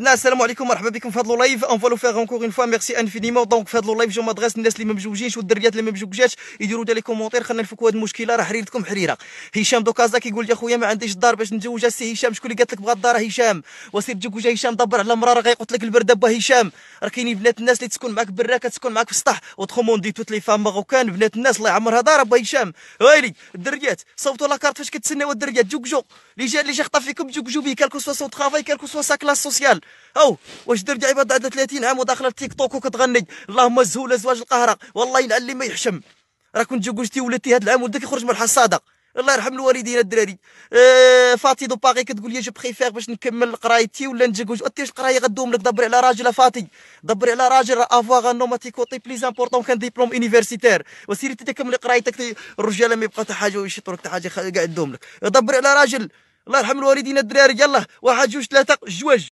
الناس السلام عليكم مرحبا بكم في هذا لو لايف اون فالو فيغ اونكور اون فوا ميرسي انفينيمون دونك في هذا لو لايف جو مادريس الناس اللي ما مجوجينش والدريات اللي ما مجوجاتش يديروا لي كومونتير خلينا نفكوا هذه المشكله راه حريرتكم حريره هشام دوكازا كيقول لي خويا ما عنديش الدار باش نتزوج السي هشام شكون اللي قالت لك بغا الدار هشام وسير تجوج هشام دبر على مرا راه غيقتلك البرد با هشام راه كاينين بنات الناس اللي تسكن معاك برا كتسكن معاك في السطح وتخوموندي توت لي فام ماروكان بنات الناس الله يعمرها دار ابا هشام ويلي الدريات صوتوا لاكارت فاش كتسناو الدريات جوكجو اللي جا اللي جا خطا فيكم جوكجو بيه كالكو سوا سون ترافاي كالكو سوا سا كلاس سوسيال او واش درجة عباد عندها 30 عام وداخله التيك توك وكتغني اللهم الزهوله زواج القهره والله ينعل اللي ما يحشم راه كنت جوكجتي ولدتي هذا العام ولدك يخرج من الحصاده الله يرحم الوالدين الدراري آه، فاتي دو باغي كتقول لي جو بريفير باش نكمل قرايتي ولا نتزوج انت القرايه غدوم لك دبري على راجل فاتي دبري على راجل راه افواغ نوماتيكوتي بليز امبورطون كان ديبلوم انيفرسيتير وسيري تكمل قرايتك الرجاله ما يبقى حتى حاجه ويشطروك حتى حاجه قاعد دوم لك دبري على راجل الله يرحم الوالدين الدراري يلاه واحد جوج ثلاثه جوج